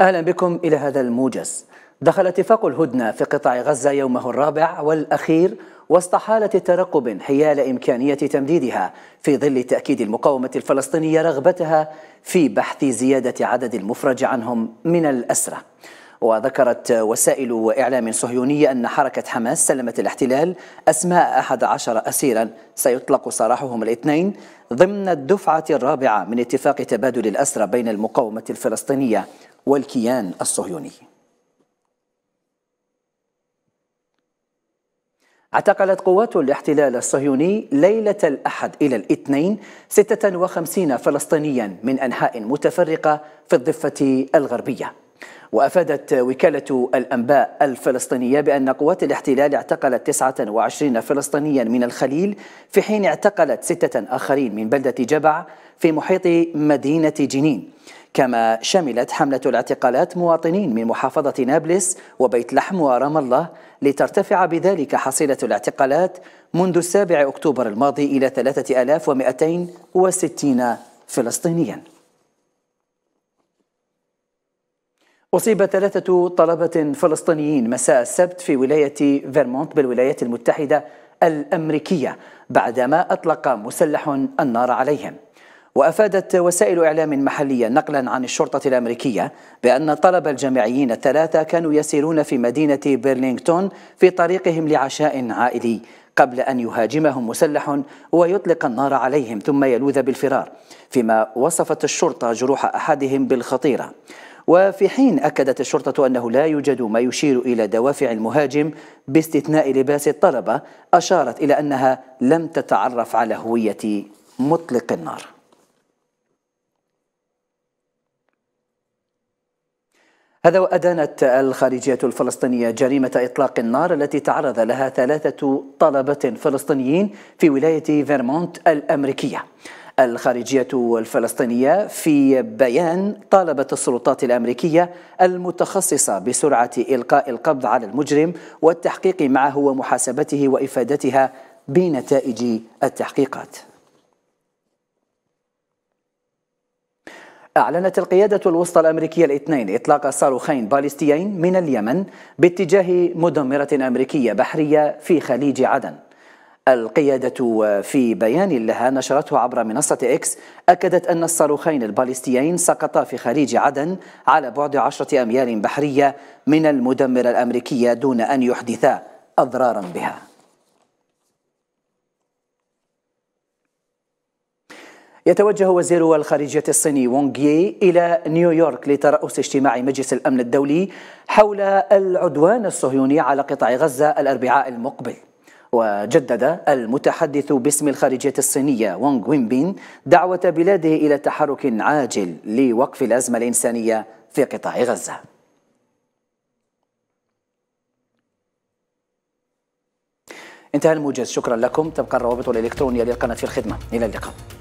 أهلا بكم إلى هذا الموجز دخل اتفاق الهدنة في قطاع غزة يومه الرابع والأخير وسط حالة ترقب حيال إمكانية تمديدها في ظل تأكيد المقاومة الفلسطينية رغبتها في بحث زيادة عدد المفرج عنهم من الأسرة وذكرت وسائل إعلام صهيونية أن حركة حماس سلمت الاحتلال أسماء 11 أسيرا سيطلق سراحهم الاثنين ضمن الدفعة الرابعة من اتفاق تبادل الأسرى بين المقاومة الفلسطينية والكيان الصهيوني اعتقلت قوات الاحتلال الصهيوني ليلة الأحد إلى الاثنين 56 فلسطينيا من أنحاء متفرقة في الضفة الغربية وأفادت وكالة الأنباء الفلسطينية بأن قوات الاحتلال اعتقلت 29 فلسطينيا من الخليل في حين اعتقلت ستة آخرين من بلدة جبع في محيط مدينة جنين كما شملت حملة الاعتقالات مواطنين من محافظة نابلس وبيت لحم ورام الله لترتفع بذلك حصيلة الاعتقالات منذ السابع أكتوبر الماضي إلى 3260 فلسطينياً أصيب ثلاثة طلبة فلسطينيين مساء السبت في ولاية فيرمونت بالولايات المتحدة الأمريكية بعدما أطلق مسلح النار عليهم وأفادت وسائل إعلام محلية نقلا عن الشرطة الأمريكية بأن طلب الجامعيين الثلاثة كانوا يسيرون في مدينة برلينغتون في طريقهم لعشاء عائلي قبل أن يهاجمهم مسلح ويطلق النار عليهم ثم يلوذ بالفرار فيما وصفت الشرطة جروح أحدهم بالخطيرة وفي حين أكدت الشرطة أنه لا يوجد ما يشير إلى دوافع المهاجم باستثناء لباس الطلبة أشارت إلى أنها لم تتعرف على هوية مطلق النار هذا وأدانت الخارجية الفلسطينية جريمة إطلاق النار التي تعرض لها ثلاثة طلبة فلسطينيين في ولاية فيرمونت الأمريكية الخارجية الفلسطينية في بيان طالبت السلطات الأمريكية المتخصصة بسرعة إلقاء القبض على المجرم والتحقيق معه ومحاسبته وإفادتها بنتائج التحقيقات أعلنت القيادة الوسطى الأمريكية الاثنين إطلاق صاروخين باليستيين من اليمن باتجاه مدمرة أمريكية بحرية في خليج عدن القيادة في بيان لها نشرته عبر منصة إكس أكدت أن الصاروخين الباليستيين سقطا في خليج عدن على بعد عشرة أميال بحرية من المدمرة الأمريكية دون أن يحدثا أضرارا بها يتوجه وزير الخارجية الصيني وونغ يي إلى نيويورك لترأس اجتماع مجلس الأمن الدولي حول العدوان الصهيوني على قطاع غزة الأربعاء المقبل وجدد المتحدث باسم الخارجية الصينية وانغ وينبين دعوة بلاده إلى تحرك عاجل لوقف الأزمة الإنسانية في قطاع غزة انتهى الموجز شكرا لكم تبقى الروابط الإلكترونية للقناة في الخدمة إلى اللقاء